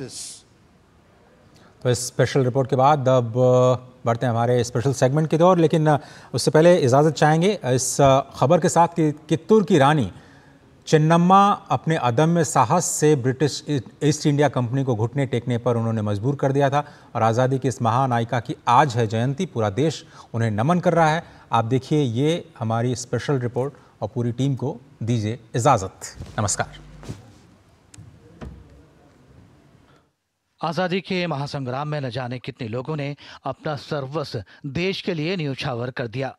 तो इस special report के बाद अब बढ़ते हैं हमारे स्पेशल सेगमेंट की दौर लेकिन उससे पहले इजाज़त चाहेंगे इस खबर के साथ कि कित्तूर की रानी चिन्नम्मा अपने अदम्य साहस से ब्रिटिश ईस्ट इंडिया कंपनी को घुटने टेकने पर उन्होंने मजबूर कर दिया था और आज़ादी की इस महानायिका की आज है जयंती पूरा देश उन्हें नमन कर रहा है आप देखिए ये हमारी स्पेशल रिपोर्ट और पूरी टीम को दीजिए इजाज़त नमस्कार आज़ादी के महासंग्राम में न जाने कितने लोगों ने अपना सर्वस्व देश के लिए न्यौछावर कर दिया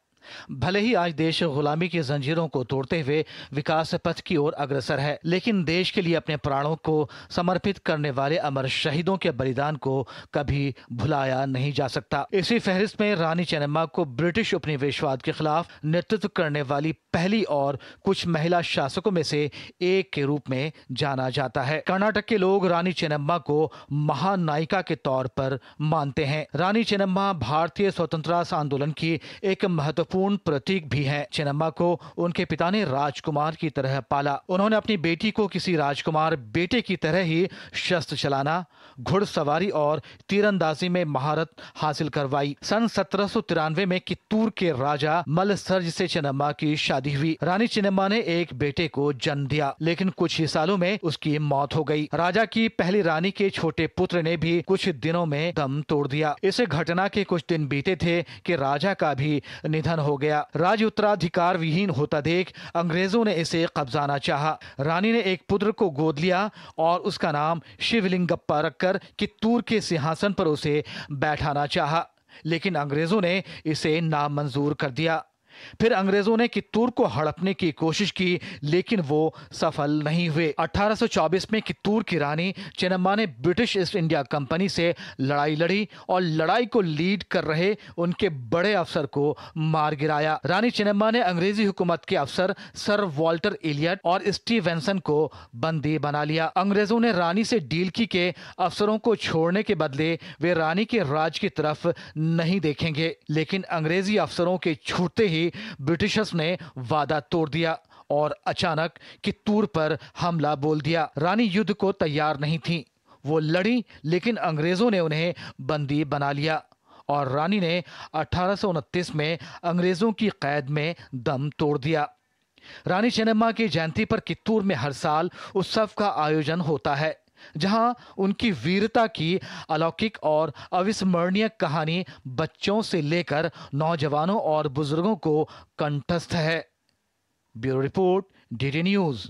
भले ही आज देश गुलामी की जंजीरों को तोड़ते हुए विकास पथ की ओर अग्रसर है लेकिन देश के लिए अपने प्राणों को समर्पित करने वाले अमर शहीदों के बलिदान को कभी भुलाया नहीं जा सकता इसी फहरिस्त में रानी चेन्नम्मा को ब्रिटिश उपनिवेशवाद के खिलाफ नेतृत्व करने वाली पहली और कुछ महिला शासकों में से एक के रूप में जाना जाता है कर्नाटक के लोग रानी चेन्नम्मा को महानायिका के तौर पर मानते हैं रानी चेन्नम्मा भारतीय स्वतंत्रता आंदोलन की एक महत्वपूर्ण महत्वपूर्ण प्रतीक भी हैं चिनम्मा को उनके पिता ने राजकुमार की तरह पाला उन्होंने अपनी बेटी को किसी राजकुमार बेटे की तरह ही शस्त्र चलाना घुड़सवारी और तीरंदाजी में महारत हासिल करवाई सन सत्रह में कित्तूर के राजा मलसर्ज से चिनम्मा की शादी हुई रानी चिनम्मा ने एक बेटे को जन्म दिया लेकिन कुछ ही सालों में उसकी मौत हो गई राजा की पहली रानी के छोटे पुत्र ने भी कुछ दिनों में दम तोड़ दिया इस घटना के कुछ दिन बीते थे कि राजा का भी निधन हो गया राज उत्तराधिकार विहीन होता देख अंग्रेजों ने इसे कब्जाना चाहा रानी ने एक पुत्र को गोद लिया और उसका नाम शिवलिंगप्पा रखकर कित्तूर के सिंहासन पर उसे बैठाना चाहा लेकिन अंग्रेजों ने इसे नामंजूर कर दिया फिर अंग्रेजों ने कित्तूर को हड़पने की कोशिश की लेकिन वो सफल नहीं हुए 1824 में कित्तूर की रानी चेन्नम्मा ने ब्रिटिश ईस्ट इंडिया कंपनी से लड़ाई लड़ी और लड़ाई को लीड कर रहे उनके बड़े अफसर को मार गिराया रानी चेन्नम्मा ने अंग्रेजी हुकूमत के अफसर सर वॉल्टर इलियट और स्टीवेंसन को बंदी बना लिया अंग्रेजों ने रानी से डील की के अफसरों को छोड़ने के बदले वे रानी के राज की तरफ नहीं देखेंगे लेकिन अंग्रेजी अफसरों के छूटते ही ही ब्रिटिशर्स ने वादा तोड़ दिया और अचानक कितूर पर हमला बोल दिया रानी युद्ध को तैयार नहीं थी वो लड़ी लेकिन अंग्रेजों ने उन्हें बंदी बना लिया और रानी ने अठारह में अंग्रेजों की कैद में दम तोड़ दिया रानी चेन्नम्मा की जयंती पर कित्तूर में हर साल उत्सव का आयोजन होता है जहां उनकी वीरता की अलौकिक और अविस्मरणीय कहानी बच्चों से लेकर नौजवानों और बुजुर्गों को कंठस्थ है ब्यूरो रिपोर्ट डीडी न्यूज़